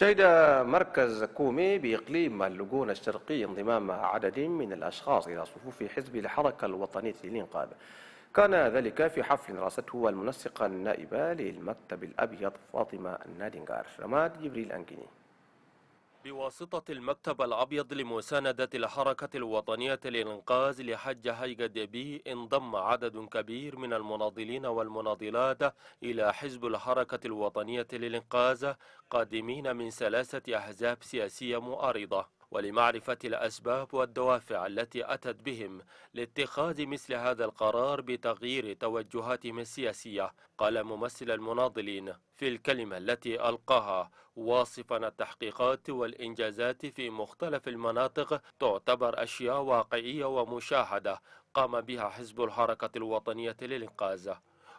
شهد مركز كومي بإقليم اللجون الشرقي انضمام عدد من الأشخاص إلى صفوف حزب الحركة الوطنية للإنقاذ كان ذلك في حفل راسته المنسقة النائبة للمكتب الأبيض فاطمة النادنجار رماد جبريل انجيني. بواسطة المكتب الأبيض لمساندة الحركة الوطنية للإنقاذ لحج هيجا ديبي انضم عدد كبير من المناضلين والمناضلات إلى حزب الحركة الوطنية للإنقاذ قادمين من ثلاثة أحزاب سياسية معارضة ولمعرفة الأسباب والدوافع التي أتت بهم لاتخاذ مثل هذا القرار بتغيير توجهاتهم السياسية قال ممثل المناضلين في الكلمة التي ألقاها واصفا التحقيقات والإنجازات في مختلف المناطق تعتبر أشياء واقعية ومشاهدة قام بها حزب الحركة الوطنية للإنقاذ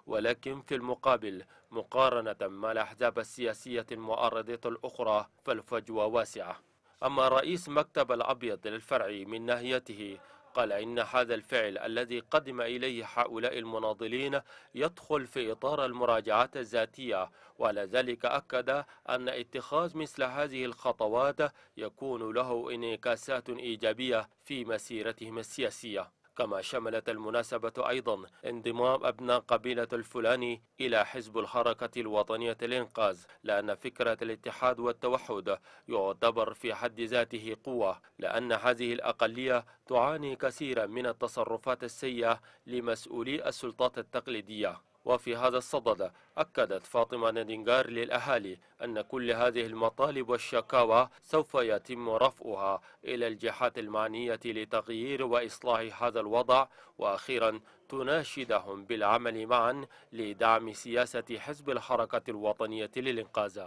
ولكن في المقابل مقارنة مع الأحزاب السياسية المعارضة الأخرى فالفجوة واسعة أما رئيس مكتب الأبيض للفرع من ناحيته قال إن هذا الفعل الذي قدم إليه هؤلاء المناضلين يدخل في إطار المراجعات الذاتية وعلى ذلك أكد أن اتخاذ مثل هذه الخطوات يكون له انعكاسات إيجابية في مسيرتهم السياسية كما شملت المناسبة أيضا انضمام أبناء قبيلة الفلاني إلى حزب الحركة الوطنية الإنقاذ لأن فكرة الاتحاد والتوحد يعتبر في حد ذاته قوة لأن هذه الأقلية تعاني كثيرا من التصرفات السيئة لمسؤولي السلطات التقليدية وفي هذا الصدد أكدت فاطمة نادينغار للأهالي أن كل هذه المطالب والشكاوى سوف يتم رفعها إلى الجهات المعنية لتغيير وإصلاح هذا الوضع وأخيرا تناشدهم بالعمل معا لدعم سياسة حزب الحركة الوطنية للإنقاذ